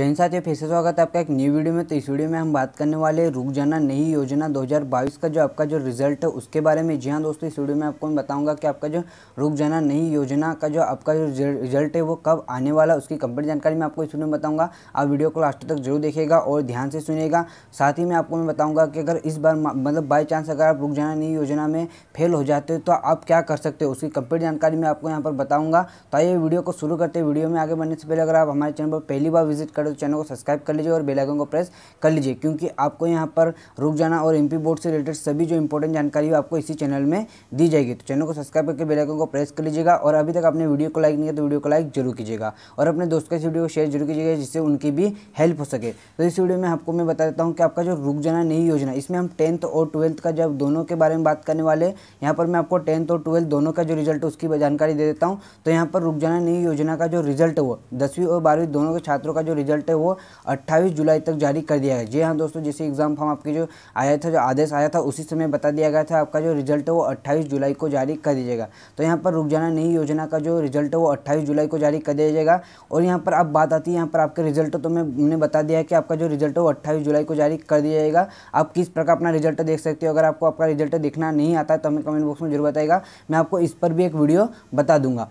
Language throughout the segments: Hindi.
जैन साथियों फिर से स्वागत है आपका एक न्यू वीडियो में तो इस वीडियो में हम बात करने वाले रुक जाना नहीं योजना 2022 का जो आपका जो रिजल्ट है उसके बारे में जी हाँ दोस्तों इस वीडियो में आपको मैं बताऊंगा कि आपका जो रुक जाना नहीं योजना का जो आपका जो रिजल्ट है वो कब आने वाला उसकी कंप्लीट जानकारी मैं आपको इस वीडियो में बताऊँगा आप वीडियो को लास्ट तक जरूर देखेगा और ध्यान से सुनेगा साथ ही मैं आपको मैं बताऊँगा कि अगर इस बार मतलब बाई चांस अगर आप रुक जाना नहीं योजना में फेल हो जाते हो तो आप क्या कर सकते हो उसकी कंप्लीट जानकारी मैं आपको यहाँ पर बताऊँगा तो आइए वीडियो को शुरू करते वीडियो में आगे बढ़ने से पहले अगर आप हमारे चैनल पर पहली बार विजिट कर तो चैनल को सब्सक्राइब कर लीजिए और बेलाइकन को प्रेस कर लीजिए क्योंकि आपको यहाँ पर रुक जाना और एमपी बोर्ड से रिलेटेड सभी जो इंपॉर्टेंट जानकारी है आपको इसी चैनल में दी जाएगी तो चैनल को सब्सक्राइब करके बेलाइकन को प्रेस कर लीजिएगा और अभी तक आपने वीडियो को लाइक नहीं किया तो वीडियो को लाइक जरूर कीजिएगा और अपने दोस्तों का इस वीडियो को शेयर जरूर कीजिएगा जिससे उनकी भी हेल्प हो सके तो इस वीडियो में आपको मैं बता देता हूँ कि आपका जो रुक जाना नई योजना इसमें हम टेंथ और ट्वेल्थ का जब दोनों के बारे में बात करने वाले यहाँ पर मैं आपको टेंथ और ट्वेल्थ दोनों का जो रिजल्ट है उसकी जानकारी दे देता हूँ तो यहाँ पर रुक जाना नई योजना का जो रिजल्ट है वो दसवीं और बारहवीं दोनों के छात्रों का जो रिजल्ट रिजल्ट है वो अट्ठाईस जुलाई तक जारी कर दिया गया जी हाँ दोस्तों जैसे एग्ज़ाम फॉर्म आपके जो आया था जो आदेश आया था उसी समय बता दिया गया था आपका जो रिजल्ट है वो अट्ठाईस जुलाई को जारी कर दीजिएगा तो यहाँ पर रुक जाना नहीं योजना का जो रिजल्ट है वो अट्ठाईस जुलाई को जारी कर दिया जाएगा और यहाँ पर अब बात आती है यहाँ पर आपके रिजल्ट तो मैंने बता दिया है कि आपका जो रिजल्ट है वो अट्ठाईस जुलाई को जारी कर दिया जाएगा आप किस प्रकार अपना रिजल्ट देख सकते हो अगर आपको आपका रिजल्ट देखना नहीं आता है तो हमें कमेंट बॉक्स में जरूर बताएगा मैं आपको इस पर भी एक वीडियो बता दूंगा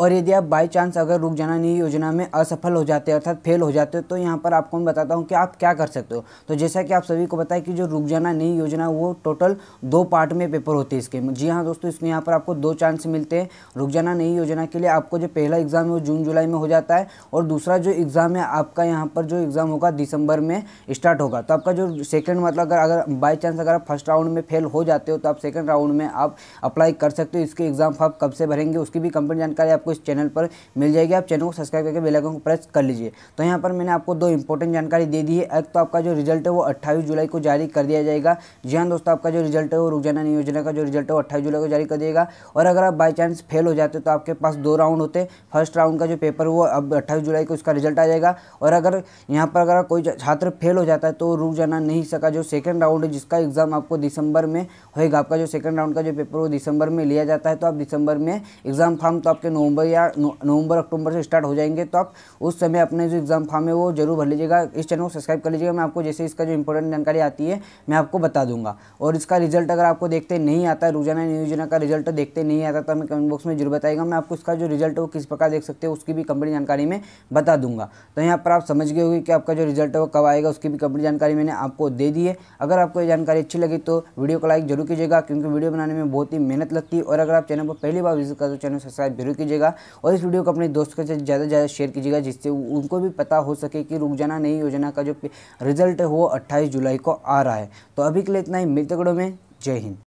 और यदि आप बाई चांस अगर रुक जाना नहीं योजना में असफल हो जाते हैं अर्थात फेल हो जाते हो तो यहाँ पर आपको मैं बताता हूँ कि आप क्या कर सकते हो तो जैसा कि आप सभी को बताया कि जो रुक जाना नहीं योजना वो टोटल दो पार्ट में पेपर होती है इसके जी हाँ दोस्तों इसमें यहाँ पर आपको दो चांस मिलते हैं रुक जाना नहीं योजना के लिए आपको जो पहला एग्ज़ाम है वो जून जुलाई में हो जाता है और दूसरा जो एग्ज़ाम है आपका यहाँ पर जो एग्ज़ाम होगा दिसंबर में स्टार्ट होगा तो आपका जो सेकेंड मतलब अगर अगर बाई चांस अगर आप फर्स्ट राउंड में फेल हो जाते हो तो आप सेकेंड राउंड में आप अप्लाई कर सकते हो इसके एग्ज़ाम आप कब से भरेंगे उसकी भी कंप्लीट जानकारी आप आपको इस चैनल पर मिल जाएगी आप चैनल को सब्सक्राइब करके बेलाइकन को प्रेस कर लीजिए तो यहाँ पर मैंने आपको दो इंपॉर्टेंट जानकारी दे दी है एक तो आपका जो रिजल्ट है वो अट्ठाईस जुलाई को जारी कर दिया जाएगा जी हाँ दोस्तों आपका जो रिजल्ट है वो रुक जाना योजना का जो रिजल्ट है वो अट्ठाईस जुलाई को जारी कर दिएगा और अगर आप बाई चांस फेल हो जाते तो आपके पास दो राउंड होते फर्स्ट राउंड का जो पेपर वो अब अट्ठाईस जुलाई को उसका रिजल्ट आ जाएगा और अगर यहाँ पर अगर कोई छात्र फेल हो जाता है तो रुक जाना नहीं सका जो सेकेंड राउंड है जिसका एग्ज़ाम आपको दिसंबर में होएगा आपका जो सेकंड राउंड का जो पेपर वो दिसंबर में लिया जाता है तो आप दिसंबर में एग्ज़ाम फॉर्म तो आपके नवंबर नवंबर या नवंबर अक्टूबर से स्टार्ट हो जाएंगे तो आप उस समय अपने जो एग्ज़ाम फॉर्म है वो जरूर भर लीजिएगा इस चैनल को सब्सक्राइब कर लीजिएगा मैं आपको जैसे इसका जो इंपॉर्टेंट जानकारी आती है मैं आपको बता दूंगा और इसका रिजल्ट अगर आपको देखते नहीं आता रोजाना न्यूज योजना का रिजल्ट देखते नहीं आता तो हमें कमेंट बॉक्स में जरूर बताएगा मैं आपको इसका जो रिजल्ट है वो किस प्रकार देख सकते हो उसकी भी कंपनी जानकारी मैं बता दूंगा तो यहाँ पर आप समझ गए होगी कि आपका जो रिजल्ट है वो कब आएगा उसकी भी कंपनी जानकारी मैंने आपको दे दी है अगर आपको ये जानकारी अच्छी लगी तो वीडियो को लाइक जरूर कीजिएगा क्योंकि वीडियो बनाने में बहुत ही मेहनत लगती है और अगर आप चैनल पर पहली बार विजिट करो तो चैनल सब्सक्राइब जरूर कीजिएगा कीजिएगा और इस वीडियो को अपने दोस्तों के साथ ज़्यादा से ज़्यादा शेयर कीजिएगा जिससे उनको भी पता हो सके कि रुक जाना नई योजना का जो रिजल्ट है वो अट्ठाईस जुलाई को आ रहा है तो अभी के लिए इतना ही मिलते में जय हिंद